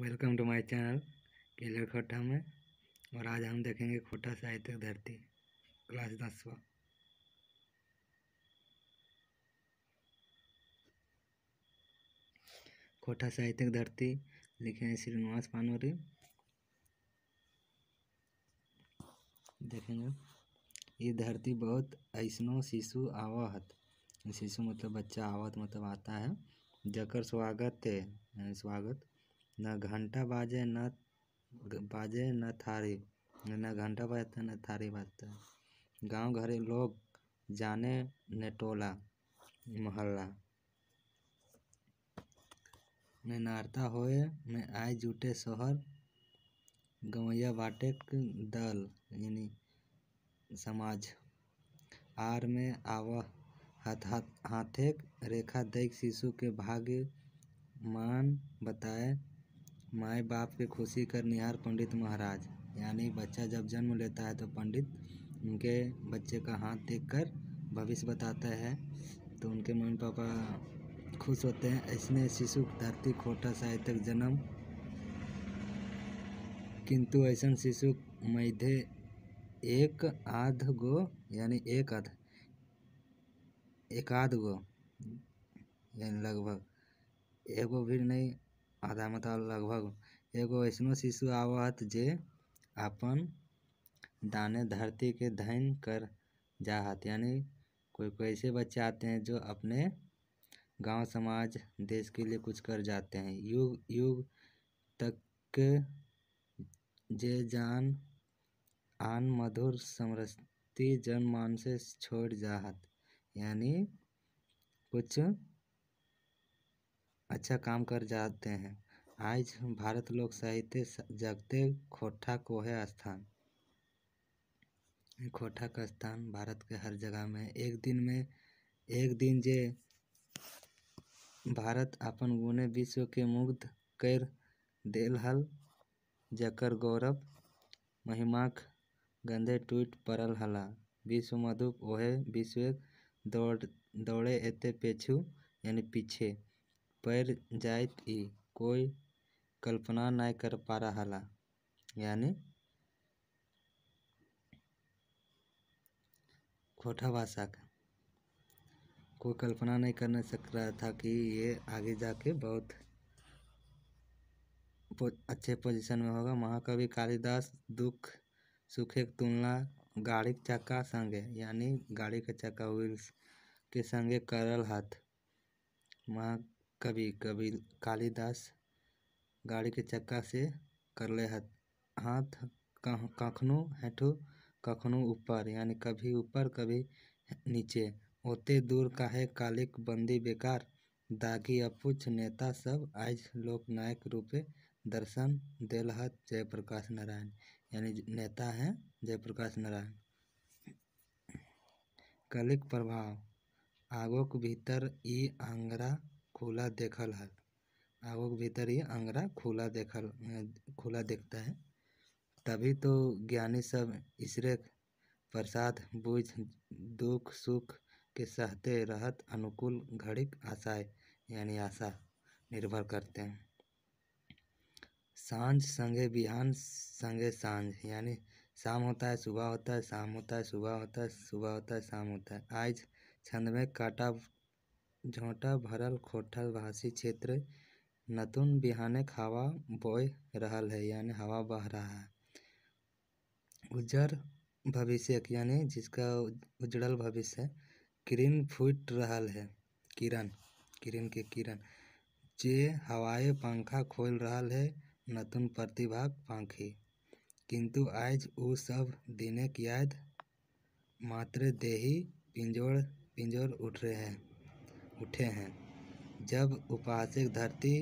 Welcome to my channel केले खोटा में और आज हम देखेंगे खोटा साहित्य धरती क्लास दसवा खोटा साहित्य धरती लिखे हैं श्रीनिवास पानवरी देखेंगे ये धरती बहुत ऐसा शिशु आवाहत शिशु मतलब बच्चा आवत मतलब आता है जकर स्वागत है स्वागत न घंटा बाजे न बाजे न थारी न घंटा बजते न थारी बजते गांव घरे लोग जाने ने टोला मोहल्ला में नारता होए में आए जुटे शहर गवैया बाटे दल यानी समाज आर में आवा हाथ हाथ हाथे रेखा देख शिशु के भाग्य मान बताए माय बाप के खुशी कर निहार पंडित महाराज यानी बच्चा जब जन्म लेता है तो पंडित उनके बच्चे का हाथ देख कर भविष्य बताता है तो उनके मम्मी पापा खुश होते हैं ऐसने शिशु धरती खोटा साहित्य जन्म किंतु ऐसा शिशु मैधे एक आध गो यानी एक आध एक आध गो यानी लगभग एगो भी नहीं आधा मतलब लगभग एगो ऐसनो शिशु आवत जे अपन दाने धरती के धन कर जाहत यानी कोई कोई ऐसे बच्चे आते हैं जो अपने गांव समाज देश के लिए कुछ कर जाते हैं युग युग तक जे जान आन मधुर समृष्टि जनमान से छोड़ जाहत यानी कुछ अच्छा काम कर जाते हैं आज भारत लोक साहित्य जगते खोठा को है स्थान खोठा का स्थान भारत के हर जगह में एक दिन में एक दिन जे भारत अपन गुणे विश्व के मुग्ध कर दिल हल जकर गौरव महिमाक गंदे टूट पड़ल हला विश्व मधुप ओहे विश्व दौड़ दौड़े एते पेछू यानी पीछे पैर जात इ कोई कल्पना नहीं कर पा रहा रहल यानी खोटा भाषा का कोई कल्पना नहीं करने सक रहा था कि ये आगे जाके बहुत अच्छे पोजीशन में होगा महाकवि कालिदास दुख सुखे तुलना गाड़ी चक्का संगे यानी गाड़ी का चक्का व्हील्स के संगे करल हाथ महा कवि कवि कालिदास गाड़ी के चक्का से कर ले हाथ कखनो हेठो कखनो ऊपर यानी कभी ऊपर कभी नीचे ओते दूर का है कालिक बंदी बेकार दागी अपुच नेता सब लोक लोकनायक रूपे दर्शन हत जयप्रकाश नारायण यानी नेता है जयप्रकाश नारायण कलिक प्रभाव आगोक भीतर ई आंगरा खुला देखल हल के भीतर ही अंगरा खुला देखल खुला देखता है तभी तो ज्ञानी सब इसरे प्रसाद बुझ दुख सुख के सहते रहत अनुकूल घड़िक आशाएं यानी आशा निर्भर करते हैं सांझ संगे बिहान संगे सांझ यानी शाम होता है सुबह होता है शाम होता है सुबह होता है सुबह होता है शाम होता है आज छंद में काटा झोंटा भरल खोटल भाषी क्षेत्र नतुन बिहाने हवा बोय रहा है यानी हवा बह रहा है उज्जर भविष्य यानी जिसका उजड़ल भविष्य किरण फूट रहा है किरण किरण के किरण जे हवाए पंखा खोल रहा है नतुन प्रतिभाग पंखी किंतु आज उ सब दिनक याद मात्र देही पिंजोर पिंजोर उठ रहे हैं उठे हैं जब उपासिक धरती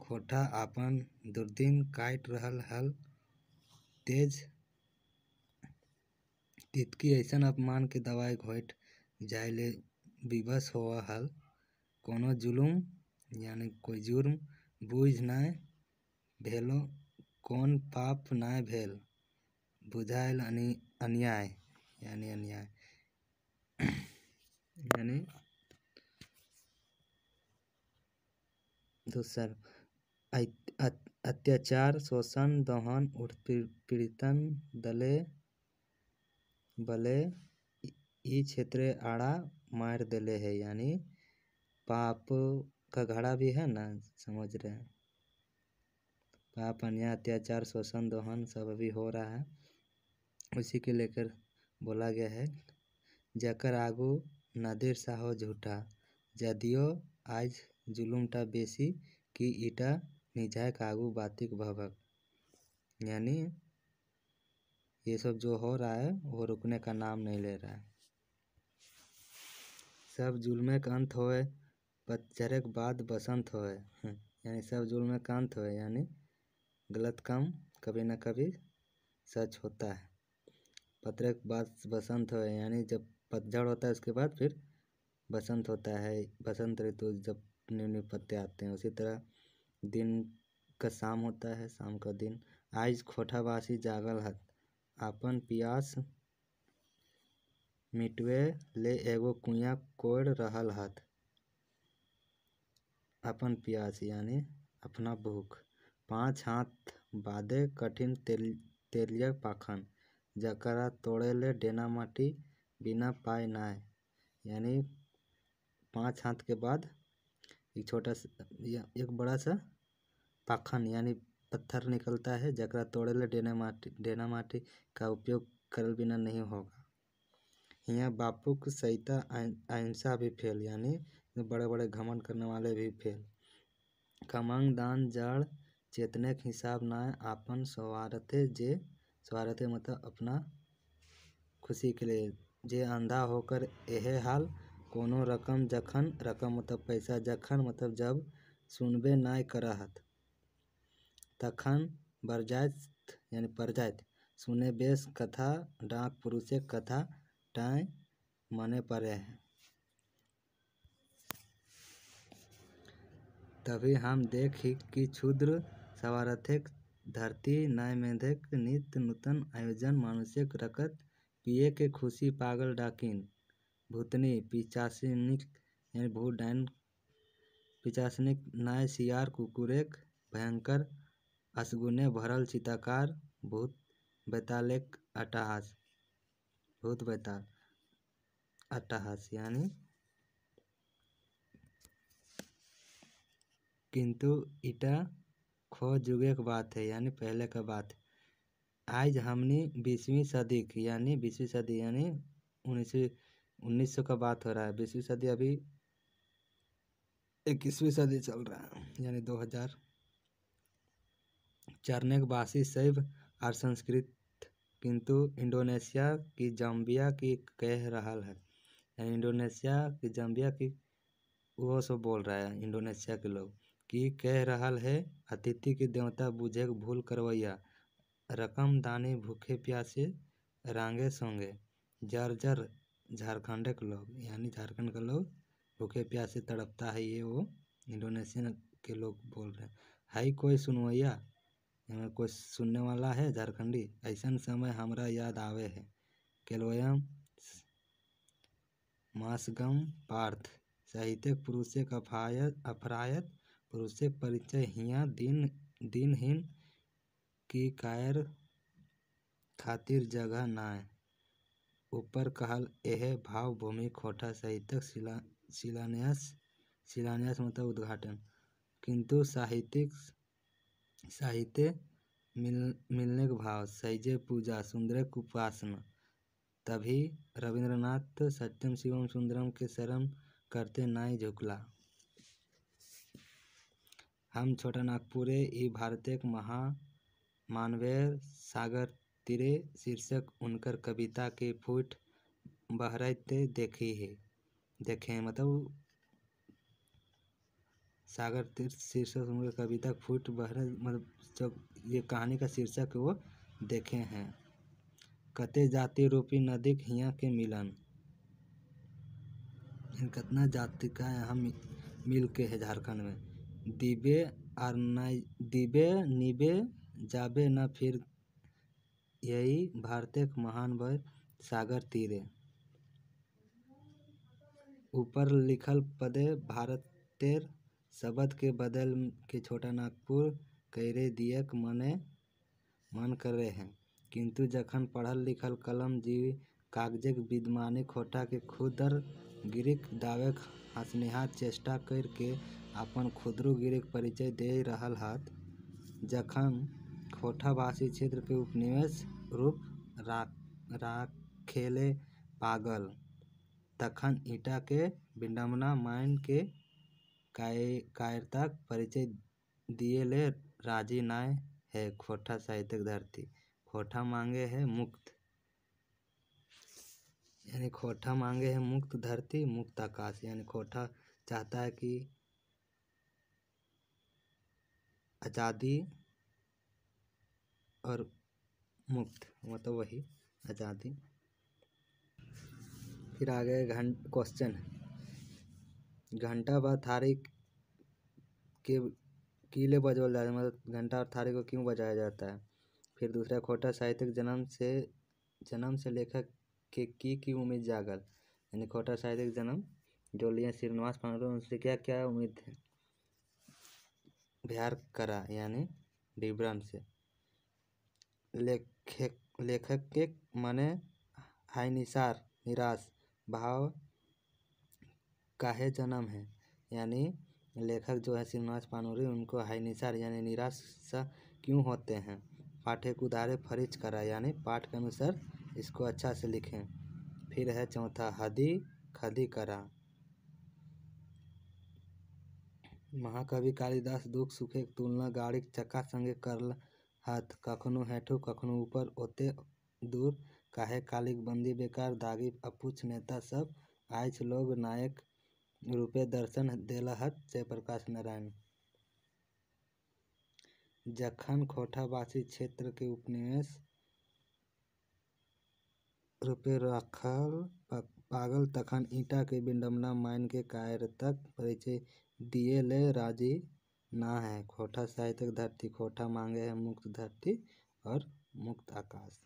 खोटा आपन दुर्दिन काट रहल हल तेज तितकी ऐसा अपमान के दवाई घोट जाए ले विवश होवऽ हल कोनो जुलुम यानी कोई जुर्म बुझ नाय भेलो कौन पाप नाय भेल बुझाएल अनि अन्याय यानी अन्याय यानी दूसर अत्याचार शोषण दोहन उत्पीड़न बले इ क्षेत्र आड़ा मार दिले है यानी पाप का घड़ा भी है ना समझ रहे हैं पाप अन्याय अत्याचार शोषण दोहन सब अभी हो रहा है उसी के लेकर बोला गया है जकर आगू नदिर साहो झूठा जदियो आज टा बेसी कि ईटा निझाए आगू बातिक भवक यानी ये सब जो हो रहा है वो रुकने का नाम नहीं ले रहा है सब जुल्मे का अंत होए पतझरे के बाद बसंत होए हम्म, यानी सब जुलमे का अंत होए यानी गलत काम कभी ना कभी सच होता है पतरे के बाद बसंत होए यानी जब पतझड़ होता है उसके बाद फिर बसंत होता है बसंत ऋतु जब न्यू न्यू पत्ते आते हैं उसी तरह दिन का शाम होता है शाम का दिन आज खोटाबासी जागल हत अपन प्यास मिटवे ले एगो कुया कोड़ रहल हत अपन प्यास यानी अपना भूख पाँच हाथ बादे कठिन तेल तेलिया पाखन जकरा तोड़े ले डेना माटी बिना पाए ना यानी पाँच हाथ के बाद एक छोटा सा एक बड़ा सा पाखन यानी पत्थर निकलता है जरा तोड़े ले डेनामाटी माटी डेना माटी का उपयोग कर बिना नहीं होगा बापू बापूक सहिता अहिंसा भी फेल यानी बड़े बड़े घमंड करने वाले भी फेल कमंग दान जड़ चेतने के हिसाब ना आपन स्वार्थे जे स्वार्थे मतलब अपना खुशी के लिए जे अंधा होकर यह हाल कोनो रकम जखन रकम मतलब पैसा जखन मतलब जब सुनबे नाय कर तखन बरजात यानी परजायत सुने बेस कथा डाक पुरुषे कथा टाय मने पड़े हैं तभी हम देख कि क्षुद्र सवारथिक धरती नयमेधेक नित्य नूतन आयोजन मानुषेक रकत पिए के खुशी पागल डाकिन भूतनी पिचासनिक यानी पिचासनिक नाय सियार कुकुरेक भयंकर असगुने भरल चिताकार भूत बैतालेक अट्टहास भूत बैताल अट्टहास यानी किंतु इटा खो जुगे के बात है यानी पहले का बात आज हमने बीसवीं सदी की यानी बीसवीं सदी यानी उन्नीसवीं उन्नीस सौ का बात हो रहा है बीसवीं सदी अभी इक्कीसवीं सदी चल रहा है यानी दो हजार चरनेक बासी शैव और संस्कृत किंतु इंडोनेशिया की जाम्बिया की कह रहा है यानी इंडोनेशिया की जाम्बिया की वो सब बोल रहा है इंडोनेशिया के लोग कि कह रहा है अतिथि की देवता बुझे भूल करवैया रकम दानी भूखे प्यासे रंगे सोंगे जर जर झारखंड के लोग यानी झारखंड का लोग भूखे प्यासे तड़पता है ये वो इंडोनेशिया के लोग बोल रहे हैं हाई कोई सुनवैया कोई सुनने वाला है झारखंडी ऐसा समय हमारा याद आवे है केलोयम मासगम पार्थ साहित्यिक पुरुषे अफायत अफरायत पुरुषे परिचय हिया दिन दिनहीन की कायर खातिर जगह ना है ऊपर कहल भाव भावभूमि खोटा साहित्यक शिलान्यास शिलान्यास मतलब उद्घाटन। किंतु साहित्य मिलने के भाव, सैजे पूजा, सुंदर उपासना। तभी रविंद्रनाथ सत्यम शिवम सुंदरम के शरम करते नाई झुकला। हम छोटा नागपुरे ई महा महामानवेर सागर तिरे शीर्षक उनकर कविता के फूट बहराते देखी है हैं मतलब सागर तीर्थ शीर्षक उनकर कविता फूट बहर मतलब जब ये कहानी का शीर्षक वो देखे हैं कते जाति रूपी नदी हिया के मिलन कितना जाति का यहाँ मिल के है झारखंड में दिबे और न दिबे निबे जाबे न फिर यही भारत भारतेक महान बय सागर है ऊपर लिखल पदे भारत शब्द के बदल के छोटा नागपुर कैरे दियक मन रहे हैं किंतु जखन पढ़ल लिखल कलम जीव कागजक विद्वानी खोटा के खुदर गिरिक दावेक हसनेहा चेष्टा करके अपन खुदरू गिरिक परिचय दे रहा हत जखन भाषी क्षेत्र के उपनिवेश रूप राखेले पागल तखन ईटा के विडम्बना माइन के कायरताक परिचय दिए ले राजी नाय है खोठा साहित्यिक धरती खोठा मांगे है मुक्त यानी खोठा मांगे है मुक्त धरती मुक्त आकाश यानी खोठा चाहता है कि आज़ादी और मुक्त मतलब वही आज़ादी फिर आ गए घंट क्वेश्चन घंटा व थारी के किले बजवल जाते मतलब घंटा और थारी को क्यों बजाया जाता है फिर दूसरा खोटा साहित्यिक जन्म से जन्म से लेखक के की की उम्मीद जागल यानी खोटा साहित्यिक जन्म जो लिए श्रीनिवास पांडे उनसे क्या क्या उम्मीद है बिहार करा यानी विवरण से लेखक के मने हानिसार निराश भाव काहे जन्म है यानी लेखक जो है श्रीनिवास पानोरी उनको हाई हाइनिसार यानी निराश सा क्यों होते हैं पाठे को उदारे फरिज करा यानी पाठ के अनुसार इसको अच्छा से लिखें फिर है चौथा हदी खदी करा महाकवि कालिदास दुख सुखे तुलना गाड़ी चक्का संगे करल हाथ कखनो हेठो कखनो ऊपर ओते दूर काहे कालिक बंदी बेकार दागी अपुच्छ नेता सब आज लोग नायक रूपे दर्शन देलहत जयप्रकाश नारायण जखन कोठावासी क्षेत्र के उपनिवेश रूपे रखल पागल तखन ईंटा के विडम्बना मान के तक परिचय दिए ले राजी ना है खोटा साहित्य धरती खोटा मांगे है मुक्त धरती और मुक्त आकाश